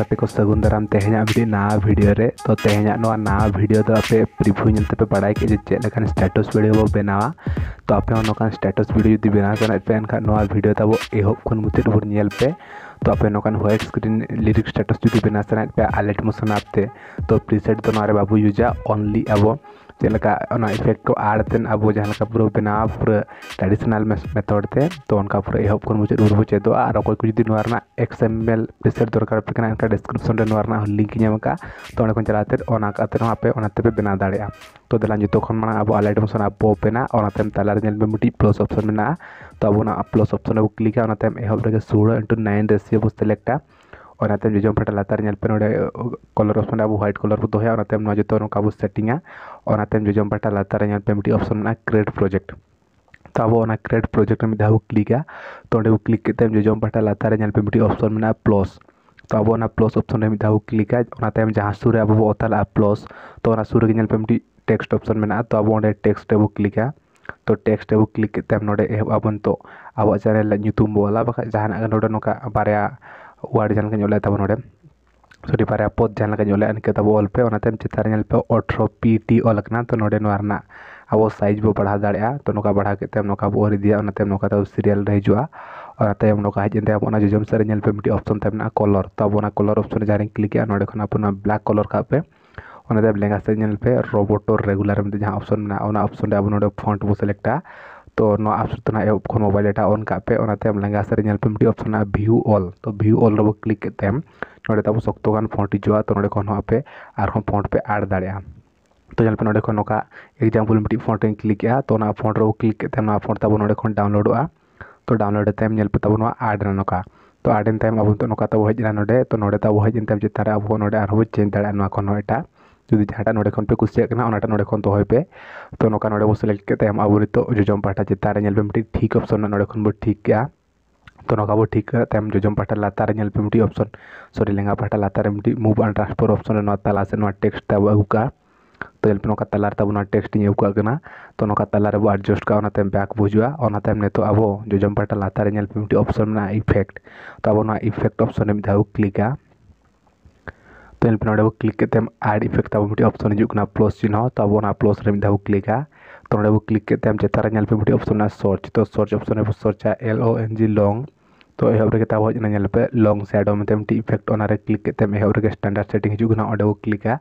ᱠᱟᱛᱮ ᱠᱚ ᱥᱟᱹᱜᱩᱱ ᱫᱟᱨᱟᱢ ᱛᱮᱦᱮᱧᱟᱜ ᱵᱷᱤᱰᱤᱭᱳ ᱱᱟᱣᱟ ᱵᱷᱤᱰᱤᱭᱳ ᱨᱮ ᱛᱚ ᱛᱮᱦᱮᱧᱟᱜ ᱱᱚᱣᱟ ᱱᱟᱣᱟ ᱵᱷᱤᱰᱤᱭᱳ ᱫᱚ ᱟᱯᱮ ᱯᱨᱤᱵᱷᱤᱭᱩ ᱧᱮᱞ ᱛᱮᱯᱮ ᱵᱟᱲᱟᱭ ᱠᱮᱫ ᱡᱮ ᱪᱮᱫ ᱞᱮᱠᱟᱱ ᱥᱴᱮᱴᱟᱥ ᱵᱷᱤᱰᱤᱭᱳ ᱵᱚ ᱵᱮᱱᱟᱣᱟ ᱛᱚ ᱟᱯᱮ ᱦᱚᱸ ᱱᱚᱝᱠᱟᱱ ᱥᱴᱮᱴᱟᱥ ᱵᱷᱤᱰᱤᱭᱳ ᱡᱩᱫᱤ ᱵᱮᱱᱟᱣ ᱥᱟᱱᱟᱭᱮᱫ ᱯᱮ ᱮᱱᱠᱷᱟᱱ ᱱᱚᱣᱟ ᱵᱷᱤᱰᱤᱭᱳ ᱛᱟᱵᱚ ᱮᱦᱚᱵ ᱠᱷᱚᱱ ᱢᱩᱪᱟᱹᱫ ᱵᱷᱳᱨ ᱧᱮᱞ ᱯᱮ तो आप नौकान ह्वाइट स्क्रीन लिरिक स्टेटस जुदी बना सनाएं पे आलेट मोशन आपते तो प्रीसेट तो नारे बाबू यूजा ओनली अब 텔카 오나 이펙트 코 아드텐 아부 자할카 프로 베나아 푸라 트래디셔널 메소드 테토 온카 푸라 에홉콘 부체 우르부체 도 아로코이 꾸디 노아르나 엑스엠엘 리셋 দরকার পেকনা ইনকা ডেসক্রিপশন রে 노아르না হ লিংকিন মাকা তোনে কোন চালাতে ઓના કાતે নো আপে ઓનાતે পে બના দাળેয়া তো দেলাঞ্জিতোকন মানা আবু অ্যালাইড মোশন আবো পেনা ઓনাতেম তলার জেলবে মিটি প্লাস অপশন মেননা তো আবোনা প্লাস অপশন অব ক্লিক কা ওনাতেম এ홉 রে 16 ইনটু 9 রেশিও বু সিলেক্টা और जो फटा लातार कलर ऑप्शन व्हाइट कलर को दोहे जो अब सेटिंग और जो फटा लातार ऑप्शन में क्रिएट प्रोजेक्ट तो अब क्रिएट प्रोजेक्ट में दाव क्लिका तो क्लिक करते हैं जो फटा लातार ऑप्शन में प्लस तो अब प्लस ऑप्शन में दाव क्लिका जहाँ सुर अब प्लस तो सुर के टेक्सट ऑप्शन में तो अब टेक्सट अब क्लिका तो टेक्सट अब क्लिक करते हैं अब अब चैनल वाला जहाँ ना बारे ᱚᱣᱟᱨᱰ ᱡᱟᱦᱟᱸ ᱞᱮᱠᱟᱧ ᱚᱞᱮᱫ ᱛᱟᱵᱚᱱ ᱚᱸᱰᱮ ᱥᱚᱨᱤ ᱵᱟᱨᱭᱟ ᱯᱚᱫ ᱡᱟᱦᱟᱸ ᱞᱮᱠᱟᱧ ᱚᱞᱮᱫᱼᱟ ᱤᱱᱠᱟᱹ ᱛᱟᱵᱚ ᱚᱞ ᱯᱮ ᱚᱱᱟᱛᱮ ᱪᱮᱛᱟᱱ ᱨᱮ ᱧᱮᱞ ᱯᱮ ᱚᱴᱷᱨᱚ ᱯᱤ ᱴᱤ ᱚᱞ ᱟᱠᱟᱱᱟ ᱛᱚ ᱱᱚᱰᱮ ᱱᱚᱣᱟ ᱨᱮᱱᱟᱜ ᱟᱵᱚ ᱥᱟᱭᱤᱡ ᱵᱚ ᱵᱟᱲᱦᱟᱣ ᱫᱟᱲᱮᱭᱟᱜᱼᱟ ᱛᱚ ᱱᱚᱝᱠᱟ ᱵᱟᱲᱦᱟᱣ ᱠᱟᱛᱮᱫ ᱱᱚᱝᱠᱟ ᱵᱚ ᱚᱨ ᱤᱫᱤᱭᱟ ᱚᱱᱟᱛᱮ ᱱᱚᱝᱠᱟ ᱫᱚ ᱥᱤᱨᱤᱭᱟᱞ ᱨᱮ ᱦᱤᱡᱩᱜᱼᱟ ᱚᱱᱟ ᱛᱟᱭᱚᱢ ᱱᱚᱝᱠᱟ ᱦᱮᱡ ᱮᱱ ᱛᱟᱭᱚᱢ ᱚᱱᱟ ᱡᱚᱡᱚᱢ ᱥᱮᱫ ᱨᱮ ᱧᱮᱞ ᱯᱮ ᱢᱤᱫᱴᱤᱡ ᱚᱯᱥᱚᱱ ᱛᱟᱭ ᱢᱮᱱᱟᱜᱼᱟ ᱠᱚᱞᱚᱨ ᱛᱚ ᱟᱵᱚ ᱚᱱᱟ ᱠᱚᱞᱚᱨ ᱚᱯᱥᱚᱱ ᱨᱮ ᱡᱟᱦᱟᱸᱨᱤᱧ ᱠᱞᱤᱠᱮᱜᱼᱟ ᱱᱚᱰᱮ ᱠᱷᱚᱱ ᱟᱵᱚ ᱚᱱᱟ ᱵᱞᱮᱠ ᱠᱚᱞᱚᱨ ᱠᱟᱜ ᱯᱮ ᱚᱱᱟᱛᱮ ᱞᱮᱸᱜᱟ ᱥᱮᱫ ᱧᱮᱞ ᱯᱮ ᱨᱳᱵᱳᱴᱳᱨ ᱨᱮᱜᱩᱞᱟᱨ ᱢᱤᱫᱴᱮᱱ ᱡᱟᱦᱟᱸ ᱚᱯᱥᱚᱱ ᱢᱮᱱᱟᱜᱼᱟ ᱚᱱᱟ ᱚᱯᱥᱚᱱ ᱨᱮ ᱟᱵᱚ ᱱᱚᱰᱮ ᱯᱷᱚᱱᱴ ᱵᱚ ᱥᱤᱞᱮᱠᱴᱟ तो, तो, तो आप सूचना एप को मोबाइल एट ऑन पे लंगा सारे नाप अपशन भ्यू ऑल तो भ्यू ऑल रो क्लिक ना तब शक्त फंट हिजा तो ना तो पे फोट पे एड दा तो जानपे ना एक्जामपल मीटिंग फंटे क्लिक तो फंट रो क्लिक फंट तब ना डाउनलोड तो डाउनलोड तब एडना ना तो एडन अब ना हजना ना तो ना हजन चितान रहे अब ना चेज दाड़ा ना एटा जुदी जहाँ ना पे कुछ ना दोहे पे तो नौका ना सेलेक्टेम अब जोजम पाटा चितान ठीक अपशन ना ठीक है तो नौका बो ठीक जोजम पाटा लातारे अपशन सरी लेंगा पाटा लातारे मुव एंड ट्रांसफर तला से टेक्स तब अगुक तो ये नौका तलाब टेक्सट अगुकना तो नौका तलाारे एडजस्ट काम बैक बुजुआम नो अब जोजम पाटा लातारे में इफेक्ट तो अब इफेक्ट अपशन में क्लिका तो क्लिक आड इफेक्ट तब मुझे ऑप्शन हजार प्लस चिन्ह तो अब प्लस में दौ क्लिका तो ना क्लिक चितानपे मुझे ऑप्शन सोच तो सोच ऑप्शन में सर्चा L O N G long तो एहबाब हजनापे लंग सैडो में मिट्टी इफेक्ट और क्लिक एहबे स्टैंडार्ड सेटिंग हजार अंडे क्लिका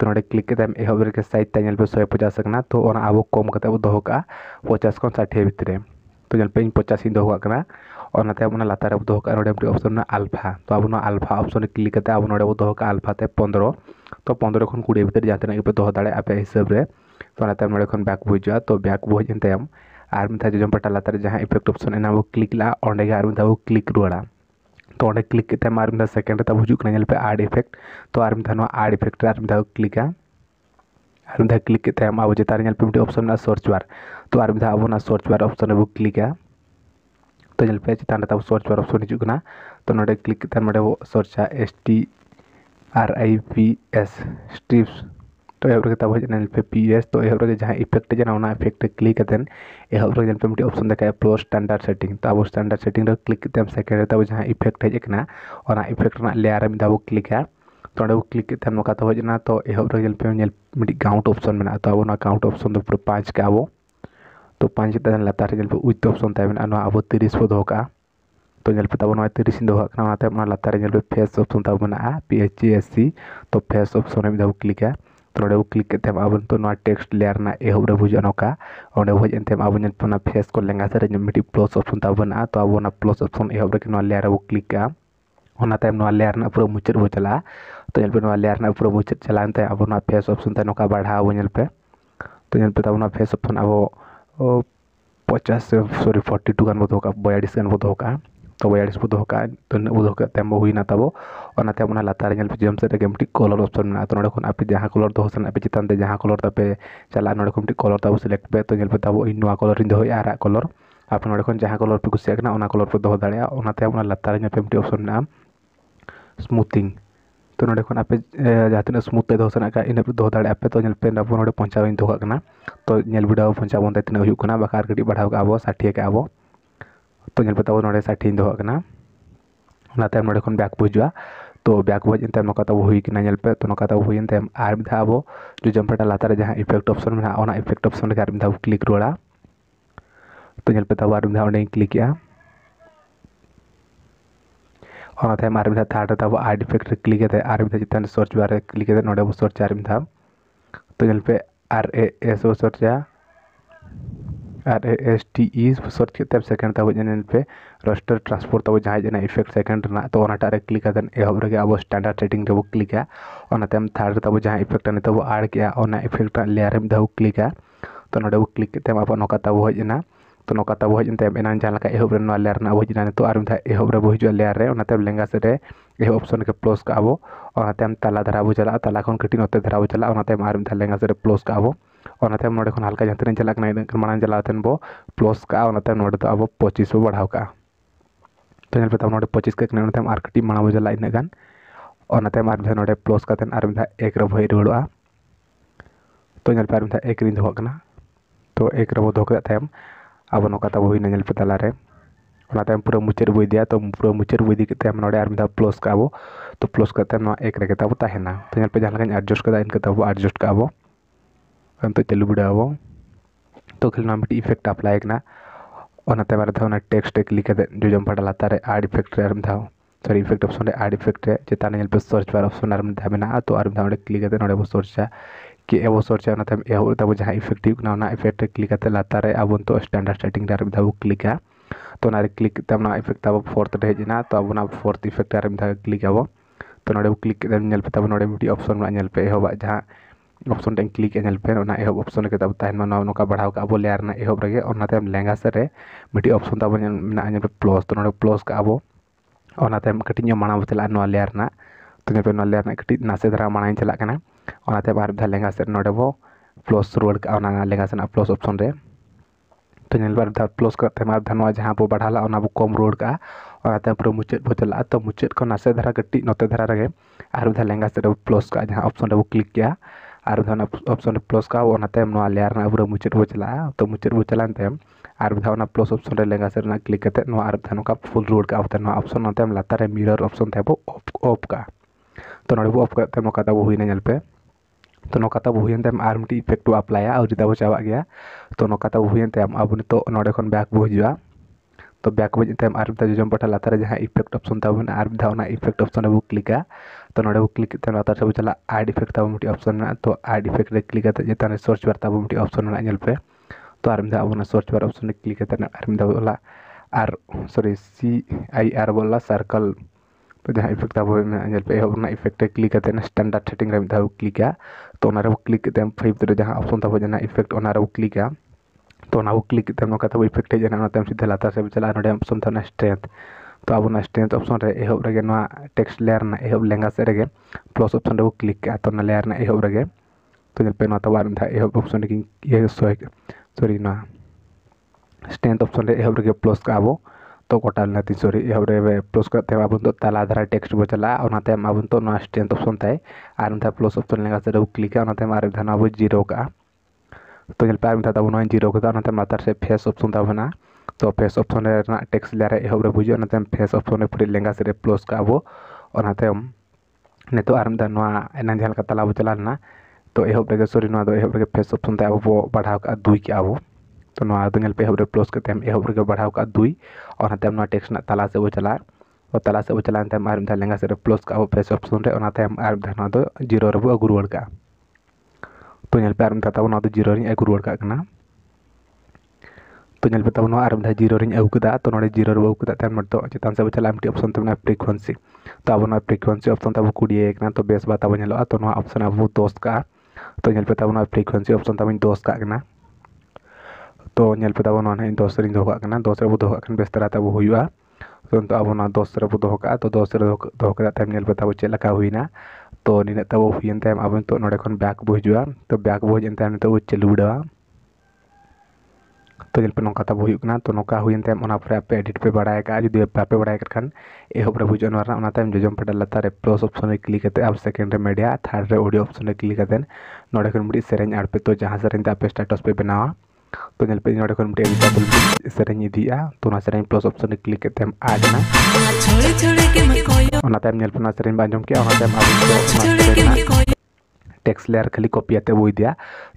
तो ना क्लिक एहबे सैजता शहे पचास तो अब कम कर दोह पचास को षाठिए भितरें पे पचास ही दोनते लातारे दोनों अपशन आलफा तो अब आलफा अपशन क्लिक अब दोहका आलफा पंद्रह तो पंद्रह खन कूड़े भितर जहाँ तक दो दाड़े हिसाब से तो खन बैक बुजा तो बैक बुजेम और मिथा जो पाटा लातारे जहाँ इफेक्ट अपशन बो क्लिक लगे क्लिक रुआड़ा तो अंक क्लिक सेकेंड तब हजूक आड इफेक्ट तो आर्ड इफेक्ट क्लिका आर दा क्लिक के टाइम आबो जे तार जल पिमटी ऑप्शन तो ना सर्च बार तो आर दा आबो ना सर्च बार ऑप्शन बु क्लिक आ तो जल पे तान ता सर्च बार ऑप्शन हिजु कना तो नडे क्लिक के तान मडे सर्च आ S T R I P S strips तो एवर के तब जन पे पी एस तो एवर के जहां इफेक्ट जन ना इफेक्ट क्लिक करन ए देखा प्रो स्टैंडर्ड सेटिंग तब स्टैंडर्ड सेटिंग रे क्लिक करते हम सेकंड तब जहां इफेक्ट है जकना और इफेक्ट ना लेयर में तो क्लिक तो तो ना तो एहब रही काउंट ऑप्शन में तब काउंट ऑप्शन पूरे पाँच के अब तो पाँच लातारे उच्च ऑप्शन तब अब त्रिस पे दौक तो नाप त्रिस दौकान लातारे फेस ऑप्शन तब P H G S C तो फेस ऑप्शन में दौ क्लिक तो ना क्लिक अब तो टेक्सट लेयर एहब बुजन हजम अब फेस को लेंगा सर मिट्टी प्लस ऑप्शन तब तो अब प्लस ऑप्शन एहब लेयर क्लिक लेयर पूरा मुचाद बो चला ᱛᱚ ᱧᱮᱞᱯᱮ ᱱᱚᱣᱟ ᱞᱮᱭᱟᱨ ᱨᱮᱱᱟᱜ ᱯᱩᱨᱟᱹ ᱢᱩᱪᱟᱹᱫ ᱪᱟᱞᱟᱣᱮᱱ ᱛᱮ ᱟᱵᱚ ᱱᱚᱣᱟ ᱯᱷᱮᱥ ᱚᱯᱥᱚᱱ ᱛᱮ ᱱᱚᱝᱠᱟ ᱵᱟᱲᱦᱟᱣ ᱟᱵᱚ ᱧᱮᱞᱯᱮ ᱛᱚ पचास से सॉरी फोर्टी टू गान बो दोका बयालीस गान बो दोका तो बयालीस बो दोका हुईना तब और तेम लातार जम से मिट्टी कलर ऑप्शन में तो नोड़े आप जहाँ कलर दो सन पे चितान जहाँ कलर तपे चला नोड़े कलर तब सिलेक्ट पे तो पे तब तो इन कलर दो आरा कलर आप नोड़े जहाँ कलर पे कुछ कलर पे दो दाड़ा लातार ऑप्शन में स्मूथिंग तो ना खन आपे जहाँ तीन स्मूथ दौसा इन दो दाड़े आपे तो नोड़े पंचा दो तो भिडो पंचा बन तीन होना बाखार कटी बढ़ाव का षाठी तो तो तो के तो नोड़े षाठी दौना नोड़े खन बैग बुजा तो बैग बजे नाकताबे तो नाकताबे दाव जुजम पेटा लातारे जहाँ इफेक्ट अपशन में इफेक्ट अपशन दाव क्लिक रुआ तो नोपे तब दाव क्लिका और ᱛᱟᱭᱚᱢ ᱟᱨ ᱢᱤᱫ ᱫᱷᱟᱣ ᱛᱷᱟᱨᱰ ᱨᱮ ᱛᱟᱵᱚ ᱟᱭ ᱰᱤᱯᱷᱮᱠᱴ ᱨᱮ ᱠᱞᱤᱠ ᱠᱟᱛᱮ ᱟᱨ ᱢᱤᱫ तो यहाँ आर ए एस बो सर्च है R A S T E search के सेकेंड तब चैनल पे रस्टर ट्रांसपोर्ट तब जहाँ जना इफेक्ट सेकेंड तो अनाटा क्लिक एहब रगे अब स्टैंडर्ड सेटिंग रे क्लिक थार्ड तब जहाँ इफेक्ट नीत तब आड़ के इफेक्ट लेयर में क्लिक तो नोड़े क्लिक करते हजना तो नौका तब हज इनते एना जहाँ एहब लेयर अब हज इना तो एहब हजू लेयारे लेंगा सेट एह ऑप्शन के प्लस का अबते तला धारा बो चला तला कटी नते धारा बो चलातेम लेंगा सेट प्लस का ना नोड़े हल्का जहाँ तीन मांग चला बो प्लस का नोड़े अब पचिस बो बढ़ा का तो नोपे ना पचिस कटी माँ बो चला इनगान और नोड़े प्लस का एक रही रुड़ा तो नोपे एक दोहना तो एक रो दोहम ᱟᱵᱚ ᱱᱚᱝᱠᱟ ᱛᱟᱵᱚ ᱦᱩᱭᱱᱟ ᱧᱮᱞᱯᱮ ᱛᱟᱞᱟᱨᱮ ᱚᱱᱟ ᱛᱟᱭᱚᱢ ᱯᱩᱨᱟᱹ ᱢᱩᱪᱟᱹᱫ ᱵᱚ ᱤᱫᱤᱭᱟ ᱛᱚ ᱯᱩᱨᱟᱹ ᱢᱩᱪᱟᱹᱫ ᱵᱚ ᱤᱫᱤ ᱠᱮᱫ ᱛᱟᱭᱚᱢ ᱱᱚᱰᱮ ᱟᱨ ᱢᱤᱫ ᱫᱷᱟᱣ ᱯᱞᱟᱥ ᱠᱟᱜᱼᱟ ᱵᱚ ᱛᱚ ᱯᱞᱟᱥ ᱠᱟᱛᱮ ᱱᱚᱣᱟ ᱮᱠ ᱨᱮᱜᱮ ᱛᱟᱵᱚ ᱛᱟᱦᱮᱱᱟ ᱛᱚ ᱧᱮᱞᱯᱮ ᱡᱟᱦᱟᱸ ᱞᱮᱠᱟᱧ ᱮᱰᱡᱟᱥᱴ ᱠᱟᱫᱟ ᱤᱱᱠᱟᱹ ᱛᱟᱵᱚ ᱮᱰᱡᱟᱥᱴ ᱠᱟᱜᱼᱟ ᱵᱚ ᱱᱤᱛᱚᱜ ᱪᱟᱹᱞᱩ ᱵᱤᱰᱟᱹᱣ ᱟᱵᱚ ᱛᱚ ᱠᱷᱟᱹᱞᱤ ᱱᱚᱣᱟ ᱢᱤᱫᱴᱤᱡ इफेक्ट ᱟᱯᱞᱟᱭ ᱠᱟᱱᱟ ᱚᱱᱟ ᱛᱟᱭᱚᱢ ᱟᱨ ᱫᱷᱟᱣ ᱚᱱᱟ ᱴᱮᱠᱥᱴ ᱨᱮ ᱠᱞᱤᱠ ᱠᱟᱛᱮ ᱡᱚᱡᱚᱢ ᱯᱟᱦᱴᱟ ᱞᱟᱛᱟᱨ ᱨᱮ ᱟᱨ इफेक्ट ᱨᱮ ᱟᱨ ᱢᱤᱫ ᱫᱷᱟᱣ सॉरी इफेक्ट ऑप्शन रे एड इफेक्ट रे चेताने हेल्प सर्च बार ऑप्शन आर में धामे ना तो आर में धामे क्लिक करते नोडे सर्च चा कि एब सर्चाब जहाँ इफेक्टिव इफेक्ट क्लिक लातारे अब तो स्टैंडार्ड सेटिंग क्लिक तो क्लिक इफेक्ट अब फोर्थ हजन तो अब फोर्थ इफेक्ट क्लिक अब तो ना क्लिक अपशन मेंपे एह जहाँ अपशन टाइम क्लिक पे एहब अपशन ना बढ़ाव अब लेयर एहब रे लेंगा सर मिट्टी अपशन तब प्लस तो ना प्लस का अब कटिंग मांग चलना लेयर तो लेयर कटी नाशे दारा मांग चलना ᱚᱱᱟᱛᱮ ᱵᱟᱨ ᱫᱷᱟᱣ ᱞᱮᱸᱜᱟ ᱥᱮᱫ ᱱᱚᱰᱮ ᱵᱚ ᱯᱞᱚᱥ ᱨᱩᱣᱟᱹᱲ ᱠᱟᱜᱼᱟ ᱚᱱᱟ ᱞᱮᱸᱜᱟ ᱥᱮᱱᱟᱜ ᱯᱞᱚᱥ ᱚᱯᱥᱚᱱ ᱨᱮ ᱛᱚ ᱧᱮᱞ ᱵᱟᱨ ᱫᱷᱟᱣ ᱯᱞᱚᱥ ᱠᱟᱜ ᱛᱮ ᱵᱟᱨ ᱫᱷᱟᱣ ᱱᱚᱣᱟ ᱡᱟᱦᱟᱸ ᱵᱚ ᱵᱟᱲᱦᱟᱣ ᱞᱟᱜᱼᱟ ᱚᱱᱟ ᱵᱚ ᱠᱚᱢ ᱨᱩᱣᱟᱹᱲ ᱠᱟᱜᱼᱟ ᱚᱱᱟᱛᱮ ᱯᱩᱨᱟᱹ ᱢᱩᱪᱟᱹᱫ ᱵᱚ ᱪᱟᱞᱟᱜᱼᱟ ᱛᱚ ᱢᱩᱪᱟᱹᱫ ᱠᱷᱚᱱ ᱱᱟᱥᱮ ᱫᱷᱟᱨᱟ ᱠᱟᱹᱴᱤᱡ ᱱᱚᱛᱮ ᱫᱷᱟᱨᱟ ᱨᱮᱜᱮ ᱟᱨ ᱢᱤᱫ ᱫᱷᱟᱣ ᱞᱮᱸᱜᱟ ᱥᱮᱫ ᱨᱮᱵᱚ ᱯᱞᱚᱥ ᱠᱟᱜᱼᱟ ᱡᱟᱦᱟᱸ ᱚᱯᱥᱚᱱ ᱨᱮᱵᱚ ᱠᱞᱤᱠ ᱠᱮᱜᱼᱟ ᱟᱨ ᱢᱤᱫ ᱫᱷᱟᱣ ᱚᱱᱟ ᱚᱯᱥᱚᱱ ᱨᱮ ᱯᱞᱚᱥ ᱠᱟᱜᱼᱟ ᱚᱱᱟ ᱛᱟᱭᱚᱢ ᱱᱚᱣᱟ ᱞᱮᱭᱟᱨ ᱨᱮᱱᱟᱜ ᱯᱩᱨᱟᱹ ᱢᱩᱪᱟᱹᱫ ᱵᱚ ᱪᱟᱞᱟᱜᱼᱟ ᱛᱚ ᱢᱩᱪᱟᱹᱫ ᱵᱚ ᱪᱟᱞᱟᱣᱮᱱ ᱛᱟᱭᱚᱢ ᱟᱨ ᱢᱤᱫ ᱫᱷᱟᱣ ᱚᱱᱟ ᱯᱞᱚᱥ ᱚᱯᱥᱚᱱ ᱨᱮ ᱞᱮᱸᱜᱟ ᱥᱮᱫ ᱨᱮᱱᱟᱜ ᱠᱞᱤᱠ ᱠᱟᱛᱮᱫ ᱱᱚᱣᱟ ᱟᱨ ᱢᱤᱫ ᱫᱷᱟᱣ ᱱᱚᱝᱠᱟ ᱯᱷᱩᱞ ᱨᱩᱣᱟᱹᱲ ᱠᱟᱜᱼᱟ ᱱᱚᱣᱟ ᱚᱯᱥᱚᱱ ᱚᱱᱟ ᱛᱟᱭᱚᱢ ᱞᱟᱛᱟᱨ ᱨᱮ ᱢᱤᱨᱟᱨ ᱚᱯᱥᱚᱱ ᱛᱟᱦᱮᱸ ᱵᱚ ᱚᱯ ᱠᱟᱜᱼᱟ तो ना कदा बोना तो ना बोन और मिट्टी इफेक्ट अपलाया और जिदा चाबा गया तो ना बोन अब नित तो ना बैक बोजा तो बैक बोजेम और जजम पटा लातारे जहाँ इफेक्ट अपशन तबन और दौना इफेक्ट अपशन बो क्लिका तो ना तो क्लिक लातार सब चला आड इफेक्ट तब मिट्टी अपशन तो add effect click search bar तब मिट्टी अपशन नलपे तो दौना सर्च बार अपशन क्लिक दौला सरी सी आई आर बोला सार्कल तो जहाँ इफेक्ट एहब इफेक्ट क्लिक स्टैंडार्ड सेटिंग दौ क्लिक तो क्लिक फाइव जहाँ अपशन तब इफेक्ट क्लिक तो क्लिक ना इफेक्ट हेना सीधे लातार से चला अपशन था स्ट्रेंथ तो अब स्ट्रेंथ अपशन एहब टेक्सट लेयर एहब लेंगा सर प्लस अपशन क्लिक तो लेयर एहब रे तो एहब अपशन सोरी स्ट्रेंथ अपशन एहब प्लस का अब तो कटाला तीन सौ हिसाब से प्लस करतेबन तो तला धारा टेक्सट बचलाते अबन तो स्टैंड अपशन थे प्लस अपशन लेगा क्लिका आरधन अब जीरो तो जीरो से फेस अपशन तब तो फेस अपशन टेक्स लिया एहब बुझे फेस अपशन फिर लेगा से प्लस काबोम नितना जहाँ तलाब चलाना तो एहब सरी एहब फेस अपशन तब बढ़ा दुई के अब तो एहबरे प्लस करते हैं एहबरे के बढ़ाव का दुई और टेक्स तला से चला और तला से चला लेंगा से प्लस का फेस ऑप्शन जीरो अगू रुआ तो जीरो अगू रुआ तो नाम जीरो अगुदा तो ना जीरो अगुदा चितान से चला ऑप्शन तब फ्रिकुवेंसी तो अब फ्रिकुवेंसी ऑप्शन तब कुे तो बेस बात तो ऑप्शन अब दोस का तो फ्रिकुवेंसी ऑप्शन तब दस का तो नलपेदा दसरी दोहन दसरे बो दिन बेस्तरा तब हो तो अब दस रे दा तो दस रे दोपेद चलना हुईना तो नीना तब हुई अब नो बैग बो हजू तो बैग बो हजन तब चलू उड़ा तो जलपे नौका तब हूँ तो नौका हुई आप एडिट पे बड़ा जो बापे बड़ा खान एहबरे बुजाना जजम पेटर लातार प्लस अपशन क्लिक अब सेकेंड में मेडिया थार्ड में ऑडियो अपशन क्लिक नोड़े मुझे सेरें आड़पे तो जहाँ सेरें आप स्टाटस पे बनावा तो ᱧᱮᱞ ᱯᱮ ᱱᱚᱰᱮ ᱠᱷᱚᱱ ᱢᱤᱫᱴᱮᱡ ᱮᱵᱤᱛᱟ ᱵᱩᱞᱵᱩᱞ ᱥᱮᱨᱮᱧ ᱤᱫᱤᱜᱼᱟ ᱛᱚ ᱚᱱᱟ ᱥᱮᱨᱮᱧ ᱯᱞᱟᱥ ᱚᱯᱥᱚᱱ ᱨᱮ ᱠᱞᱤᱠ ᱠᱟᱛᱮ ᱮᱢ ᱚᱱᱟ ᱛᱟᱭᱚᱢ ᱧᱮᱞ ᱯᱮ ᱚᱱᱟ ᱥᱮᱨᱮᱧ ᱵᱟᱢ ᱟᱸᱡᱚᱢ ᱠᱮᱜᱼᱟ ᱚᱱᱟ ᱛᱟᱭᱚم ᱟᱵᱚ ᱫᱚ ᱚᱱᱟ ᱥᱮᱨᱮᱧ टेक्स लेयर खाली कॉपी आते वो दिया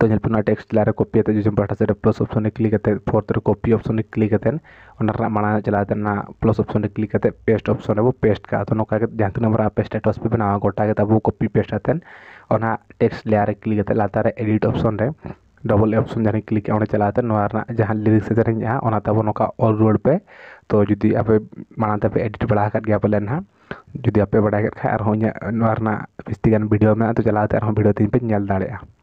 तो जल्पना टेक्स लेयर कॉपी आते जो पाठा से प्लस ऑप्शन ने क्लिक करते फोर्थ रे कॉपी ऑप्शन ने क्लिक करते और माना चलाते ना प्लस ऑप्शन ने क्लिक करते पेस्ट ऑप्शन है वो पेस्ट का तो नौका जहाँ तीन हमारा पेस्ट स्टेटस पे बनावा गोटा के तब वो कॉपी पेस्ट आते और टेक्स लेयर क्लिक करते लाता है एडिट ऑप्शन है डबल अपशन जहाँ क्लिक चला जहाँ लिरिक्स चाहेंगे अल रोड पे तो जुदी आप माड़ा पे एडिट बड़ा पे ना जुदी आप बड़ा खाए जिसती भिडियो में तो चलाते भिडियो तीन पे दाड़ा